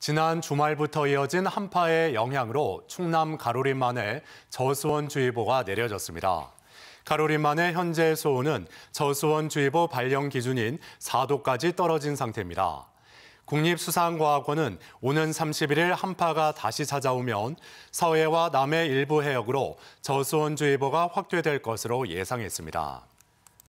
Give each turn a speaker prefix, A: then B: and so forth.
A: 지난 주말부터 이어진 한파의 영향으로 충남 가로림만에 저수원주의보가 내려졌습니다. 가로림만의 현재 소우는 저수원주의보 발령 기준인 4도까지 떨어진 상태입니다. 국립수산과학원은 오는 31일 한파가 다시 찾아오면 서해와 남해 일부 해역으로 저수원주의보가 확대될 것으로 예상했습니다.